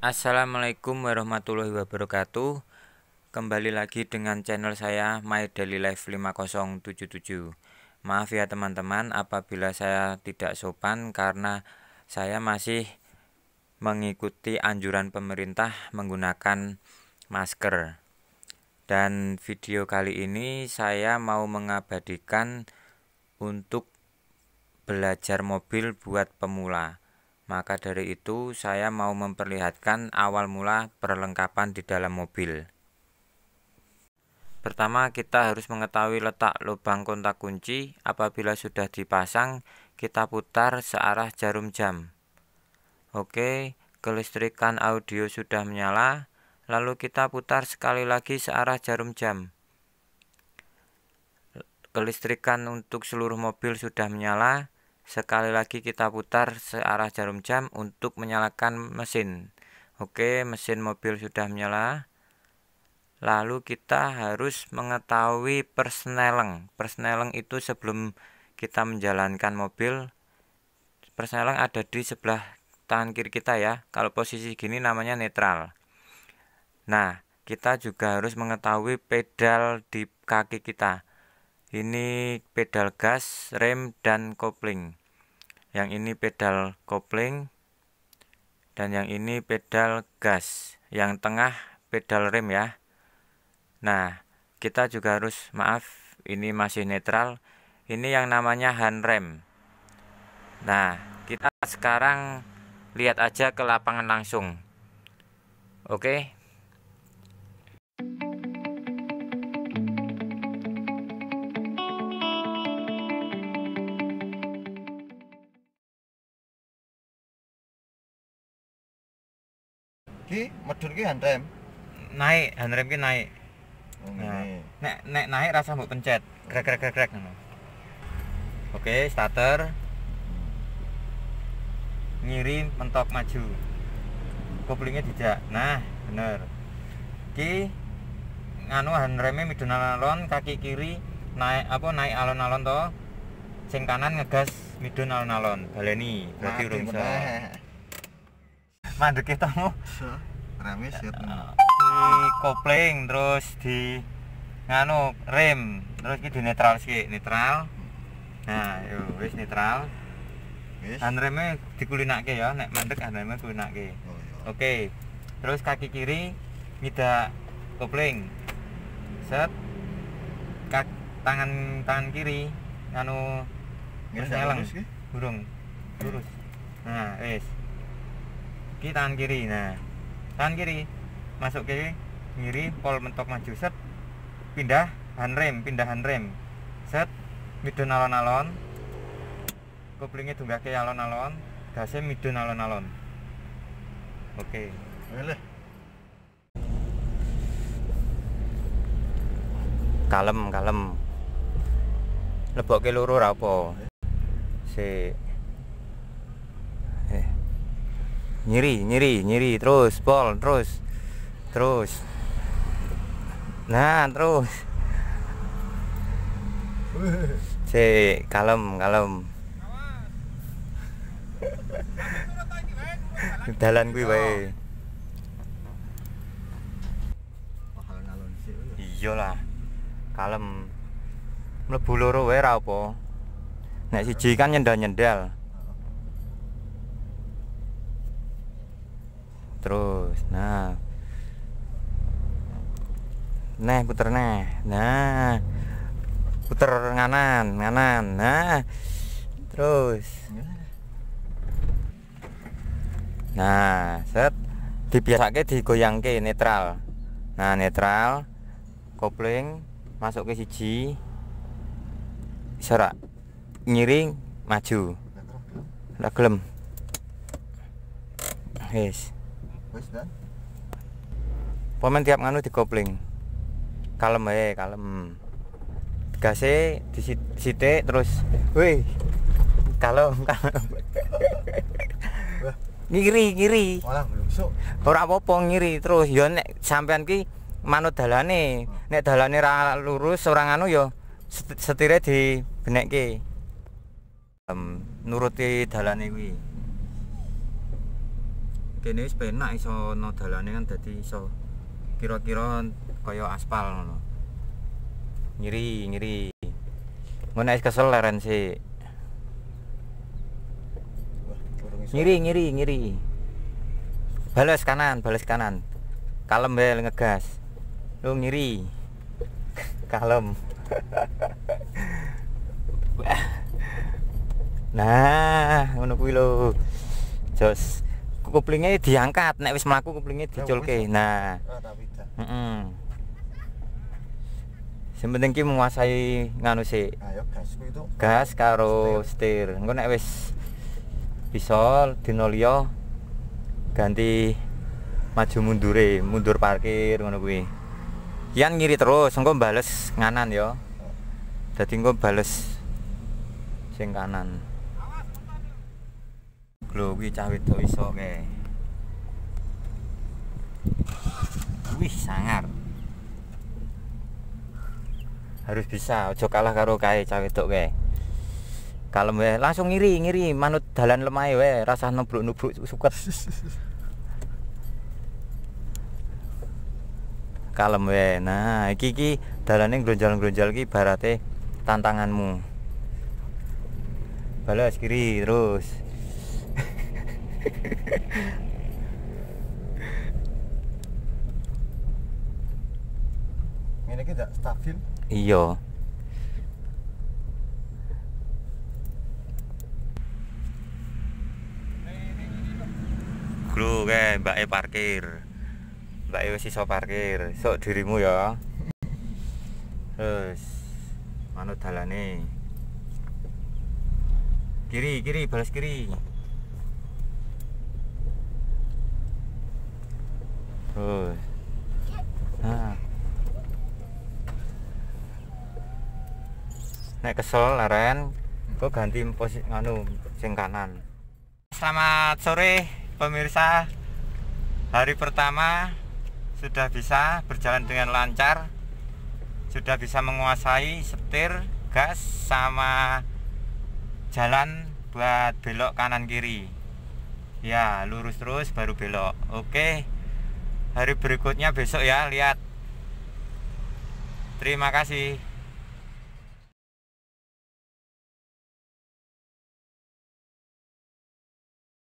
Assalamualaikum warahmatullahi wabarakatuh Kembali lagi dengan channel saya My Daily Life 5077 Maaf ya teman-teman apabila saya tidak sopan karena saya masih mengikuti anjuran pemerintah menggunakan masker Dan video kali ini saya mau mengabadikan untuk belajar mobil buat pemula maka dari itu saya mau memperlihatkan awal mula perlengkapan di dalam mobil. Pertama kita harus mengetahui letak lubang kontak kunci apabila sudah dipasang kita putar searah jarum jam. Oke, kelistrikan audio sudah menyala, lalu kita putar sekali lagi searah jarum jam. Kelistrikan untuk seluruh mobil sudah menyala, sekali lagi kita putar searah jarum jam untuk menyalakan mesin oke mesin mobil sudah menyala lalu kita harus mengetahui persneleng persneleng itu sebelum kita menjalankan mobil persneleng ada di sebelah tangan kiri kita ya kalau posisi gini namanya netral nah kita juga harus mengetahui pedal di kaki kita ini pedal gas, rem, dan kopling yang ini pedal kopling dan yang ini pedal gas yang tengah pedal rem ya nah kita juga harus maaf ini masih netral ini yang namanya hand rem nah kita sekarang lihat aja ke lapangan langsung oke lagi medun ki handrem. Naik, handrem ki naik. Oh, nah, nek nek naik rasa mbok pencet. krek krek krek krek, ngono. Oke, starter. Ngiri mentok maju. Koplingnya tidak. Nah, bener. Ki nganu handremnya midun alon kaki kiri naik apa naik alon-alon to. Sing kanan ngegas midun alon-alon. Baleni, berarti urung mandek kita mau remis ya di kopling terus di nganu rem terus di netral sih netral nah yo wis netral wis anremnya dikulinake ya nek mandek anremnya kulinake oh, iya. oke terus kaki kiri ngidak kopling set kaki, tangan tangan kiri nganu terus burung lurus nah wis di tangan kiri nah tangan kiri masuk kiri kiri pol mentok maju set pindah hand rem pindahan rem set midun alon-alon koplingnya tunggak ke alon-alon gasnya midun alon-alon oke okay. kalem kalem lebok ke luru apa si nyiri nyiri nyiri terus bol terus terus nah terus si kalem kalem jalan gue baik iya lah kalem mlebu loro wae ra apa nek siji kan nyendal-nyendal terus nah nah puter nah nah puter nganan nganan nah terus nah set dibiasake digoyangke netral nah netral kopling masuk ke siji serak nyiring maju lak gelem wis wis dan Pemen tiap nganu kopling, kalem ae kalem gase di sitik terus wih kalem kalem ngiri ngiri malah so. ora apa ngiri terus yo ya nek sampean ki manut dalane hmm. nek dalane ra lurus ora anu yo ya setire di benekke um, nuruti dalane kuwi kene wis penak iso noda dalane kan dadi iso kira-kira kaya aspal ngono. Nyiri, nyiri. Ngono wis kesel leren sih. Nyiri, nyiri, nyiri. Balas kanan, balas kanan. Kalem bel ngegas. Lu nyiri. Kalem. nah, ngono kuwi lho. Jos kuplinge diangkat nek wis mlaku kuplinge ya, diculke nah heeh ah, mm sing penting ki menguasai nganu sih nah, ya, gas karo setir engko nek wis bisa dinolio, ganti maju mundure mundur parkir ngono kuwi kian ngiri terus engko bales nganan yo, ya. oh. dadi engko bales sing kanan glowi kuwi cah wedok iso kae. Wih sangar. Harus bisa, ojo kalah karo kae cah wedok kae. Kalem wae, langsung ngiri, ngiri manut dalan lemahe wae, rasah nubruk-nubruk suket. Kalem wae. Nah, iki iki dalane glonjal-glonjal iki barate tantanganmu. Balas kiri terus. Ini kita stabil. Iya. Glu Mbak E parkir. Mbake wis iso parkir. Sok dirimu ya. Terus manut dalane. Kiri kiri balas kiri. Rồi. Nah. kesel kok ganti posisi anu sing kanan. Selamat sore pemirsa. Hari pertama sudah bisa berjalan dengan lancar. Sudah bisa menguasai setir, gas sama jalan buat belok kanan kiri. Ya, lurus terus baru belok. Oke hari berikutnya besok ya lihat terima kasih